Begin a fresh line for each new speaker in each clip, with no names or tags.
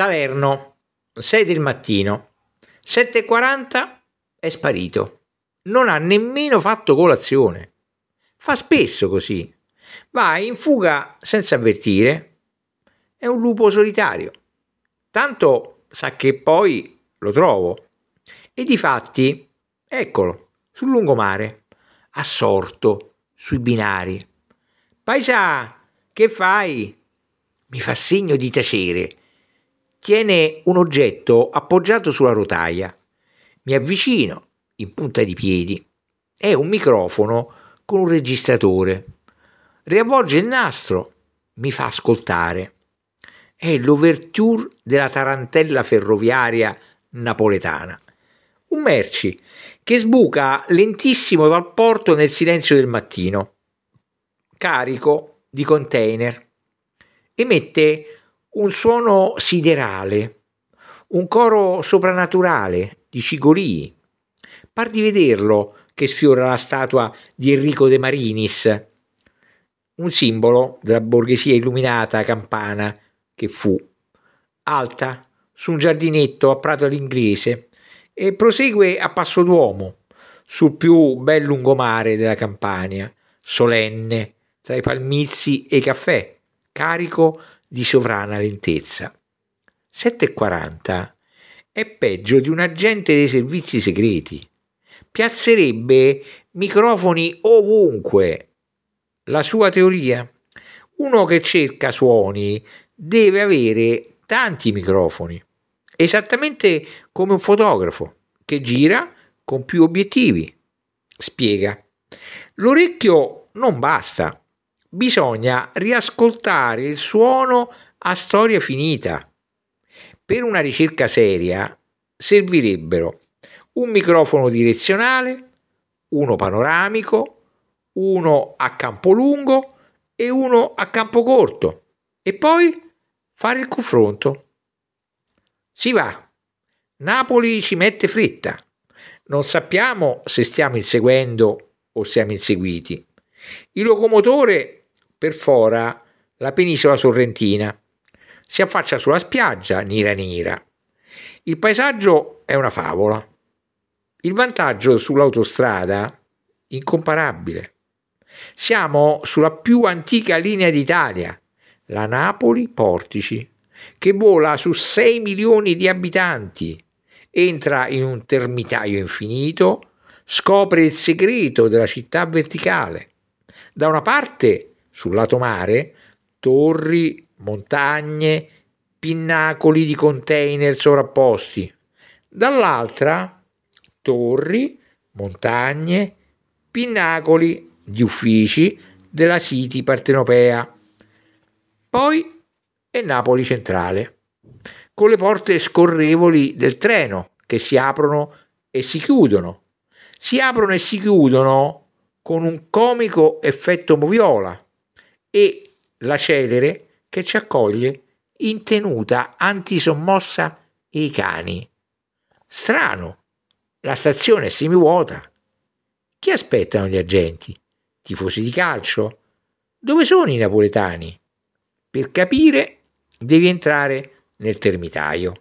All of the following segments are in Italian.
Salerno, 6 del mattino, 7.40 è sparito. Non ha nemmeno fatto colazione. Fa spesso così. Va in fuga senza avvertire. È un lupo solitario. Tanto sa che poi lo trovo. E di fatti, eccolo, sul lungomare, assorto, sui binari. Paisà, che fai? Mi fa segno di tacere Tiene un oggetto appoggiato sulla rotaia. Mi avvicino in punta di piedi. È un microfono con un registratore. Riavvolge il nastro, mi fa ascoltare. È l'ouverture della tarantella ferroviaria napoletana. Un merci che sbuca lentissimo dal porto nel silenzio del mattino, carico di container. Emette un suono siderale, un coro soprannaturale di cigolii. Par di vederlo che sfiora la statua di Enrico De Marinis, un simbolo della borghesia illuminata campana che fu, alta su un giardinetto a Prato all'Inglese e prosegue a passo d'uomo sul più bel lungomare della Campania, solenne, tra i palmizi e i caffè, carico di sovrana lentezza. 740 è peggio di un agente dei servizi segreti. Piazzerebbe microfoni ovunque. La sua teoria? Uno che cerca suoni deve avere tanti microfoni, esattamente come un fotografo che gira con più obiettivi. Spiega. L'orecchio non basta, bisogna riascoltare il suono a storia finita. Per una ricerca seria servirebbero un microfono direzionale, uno panoramico, uno a campo lungo e uno a campo corto e poi fare il confronto. Si va. Napoli ci mette fretta. Non sappiamo se stiamo inseguendo o siamo inseguiti. Il locomotore perfora la penisola sorrentina. Si affaccia sulla spiaggia nera nera. Il paesaggio è una favola. Il vantaggio sull'autostrada incomparabile. Siamo sulla più antica linea d'Italia, la Napoli Portici, che vola su 6 milioni di abitanti, entra in un termitaio infinito, scopre il segreto della città verticale. Da una parte sul lato mare torri, montagne, pinnacoli di container sovrapposti, dall'altra torri, montagne, pinnacoli di uffici della City Partenopea. Poi è Napoli centrale, con le porte scorrevoli del treno che si aprono e si chiudono. Si aprono e si chiudono con un comico effetto moviola e la celere che ci accoglie in tenuta antisommossa e i cani. Strano, la stazione è semivuota. Chi aspettano gli agenti? Tifosi di calcio? Dove sono i napoletani? Per capire devi entrare nel termitaio.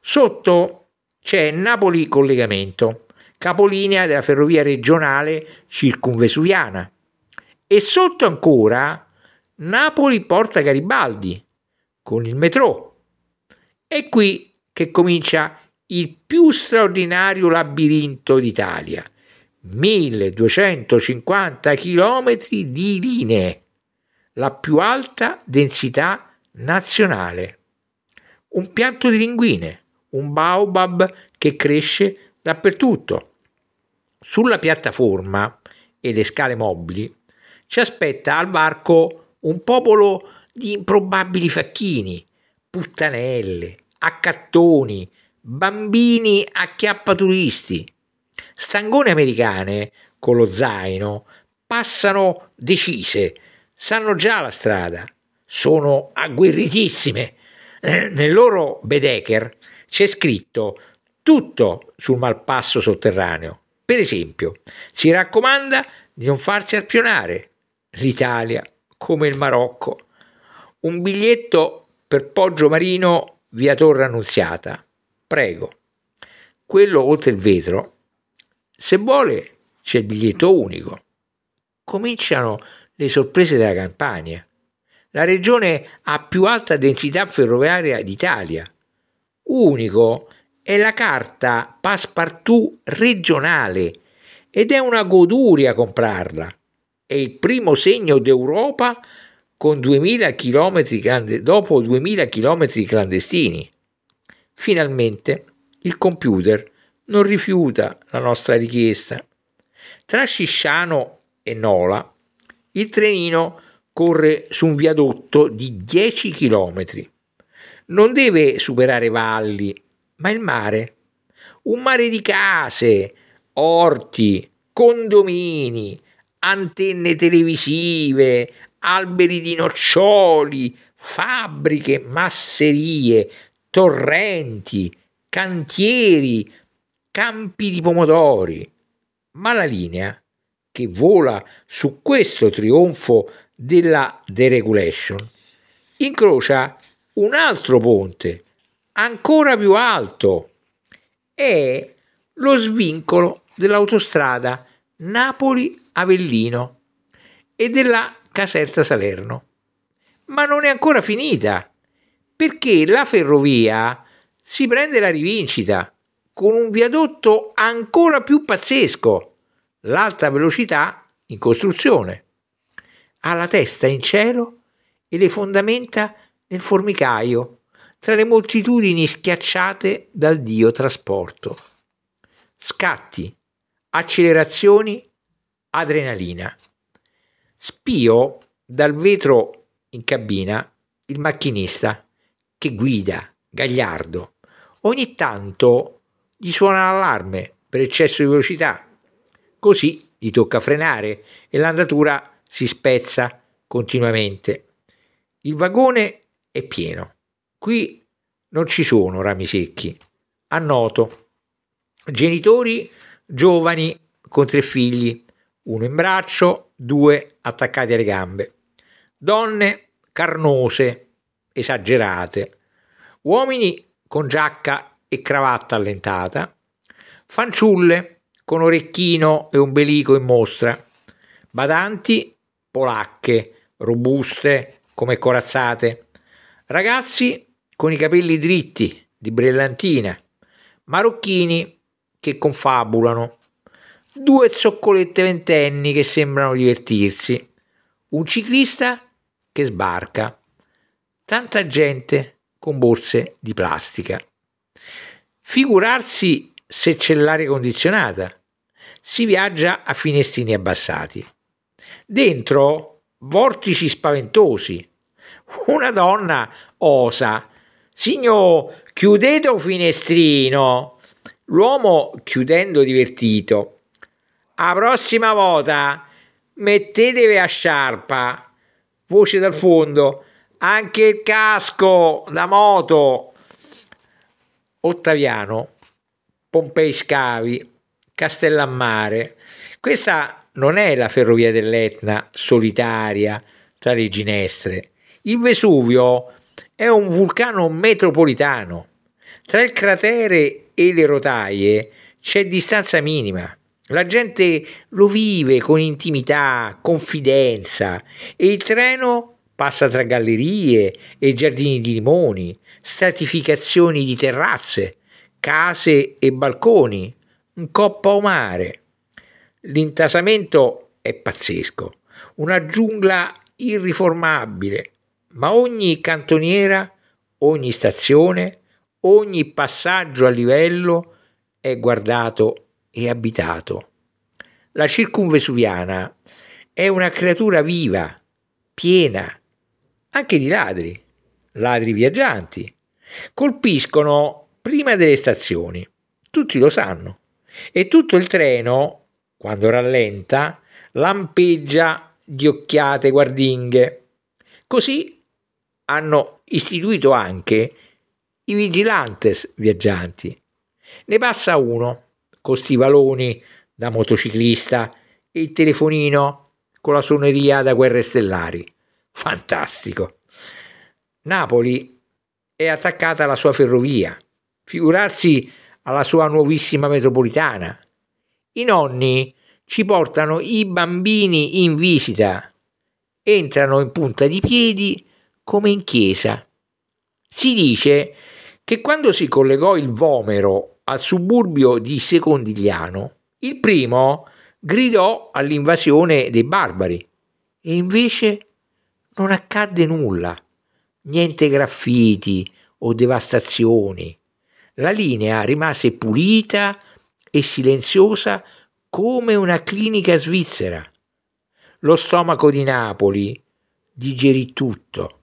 Sotto c'è Napoli Collegamento, capolinea della ferrovia regionale circumvesuviana e sotto ancora Napoli porta Garibaldi con il metro. È qui che comincia il più straordinario labirinto d'Italia. 1250 km di linee, la più alta densità nazionale. Un pianto di linguine, un baobab che cresce dappertutto. Sulla piattaforma e le scale mobili ci aspetta al varco un popolo di improbabili facchini, puttanelle, accattoni, bambini acchiappaturisti. Stangone americane con lo zaino passano decise, sanno già la strada, sono agguerritissime. Eh, nel loro bedecker c'è scritto tutto sul malpasso sotterraneo. Per esempio, si raccomanda di non farsi arpionare, l'Italia, come il Marocco. Un biglietto per Poggio Marino via Torre Annunziata. Prego. Quello oltre il vetro. Se vuole c'è il biglietto unico. Cominciano le sorprese della Campania. La regione a più alta densità ferroviaria d'Italia. Unico è la carta Passepartout regionale ed è una goduria comprarla è il primo segno d'Europa con 2000 km, dopo 2000 km clandestini. Finalmente il computer non rifiuta la nostra richiesta. Tra Scisciano e Nola il trenino corre su un viadotto di 10 km. Non deve superare valli, ma il mare. Un mare di case, orti, condomini, antenne televisive, alberi di noccioli, fabbriche, masserie, torrenti, cantieri, campi di pomodori. Ma la linea che vola su questo trionfo della deregulation incrocia un altro ponte ancora più alto è lo svincolo dell'autostrada Napoli Avellino e della Caserta Salerno. Ma non è ancora finita, perché la ferrovia si prende la rivincita con un viadotto ancora più pazzesco, l'alta velocità in costruzione. Ha la testa in cielo e le fondamenta nel formicaio, tra le moltitudini schiacciate dal dio trasporto. Scatti, accelerazioni adrenalina. Spio dal vetro in cabina il macchinista che guida, gagliardo. Ogni tanto gli suona l'allarme per eccesso di velocità. Così gli tocca frenare e l'andatura si spezza continuamente. Il vagone è pieno. Qui non ci sono rami secchi. Annoto. Genitori giovani con tre figli uno in braccio, due attaccati alle gambe. Donne carnose, esagerate. Uomini con giacca e cravatta allentata. Fanciulle con orecchino e ombelico in mostra. Badanti polacche, robuste come corazzate. Ragazzi con i capelli dritti, di brillantina. Marocchini che confabulano due zoccolette ventenni che sembrano divertirsi, un ciclista che sbarca, tanta gente con borse di plastica. Figurarsi se c'è l'aria condizionata, si viaggia a finestrini abbassati. Dentro vortici spaventosi. Una donna osa. Signor, chiudete un finestrino. L'uomo, chiudendo divertito, la prossima volta mettetevi a sciarpa. Voce dal fondo. Anche il casco da moto. Ottaviano, Pompei Scavi, Castellammare. Questa non è la ferrovia dell'Etna solitaria tra le ginestre. Il Vesuvio è un vulcano metropolitano. Tra il cratere e le rotaie c'è distanza minima. La gente lo vive con intimità, confidenza e il treno passa tra gallerie e giardini di limoni, stratificazioni di terrazze, case e balconi, un coppa o mare. L'intasamento è pazzesco, una giungla irriformabile, ma ogni cantoniera, ogni stazione, ogni passaggio a livello è guardato e abitato. La circumvesuviana è una creatura viva, piena, anche di ladri, ladri viaggianti. Colpiscono prima delle stazioni, tutti lo sanno, e tutto il treno, quando rallenta, lampeggia di occhiate guardinghe. Così hanno istituito anche i vigilantes viaggianti. Ne passa uno con stivaloni da motociclista e il telefonino con la suoneria da guerre stellari. Fantastico. Napoli è attaccata alla sua ferrovia, figurarsi alla sua nuovissima metropolitana. I nonni ci portano i bambini in visita, entrano in punta di piedi come in chiesa. Si dice che quando si collegò il Vomero al suburbio di Secondigliano, il primo gridò all'invasione dei barbari e invece non accadde nulla, niente graffiti o devastazioni. La linea rimase pulita e silenziosa come una clinica svizzera. Lo stomaco di Napoli digerì tutto.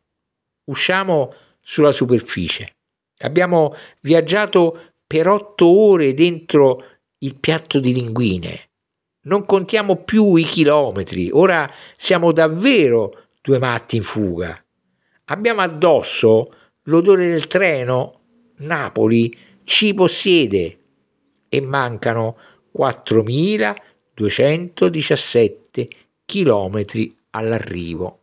Usciamo sulla superficie. Abbiamo viaggiato per otto ore dentro il piatto di linguine. Non contiamo più i chilometri, ora siamo davvero due matti in fuga. Abbiamo addosso l'odore del treno, Napoli ci possiede e mancano 4.217 chilometri all'arrivo.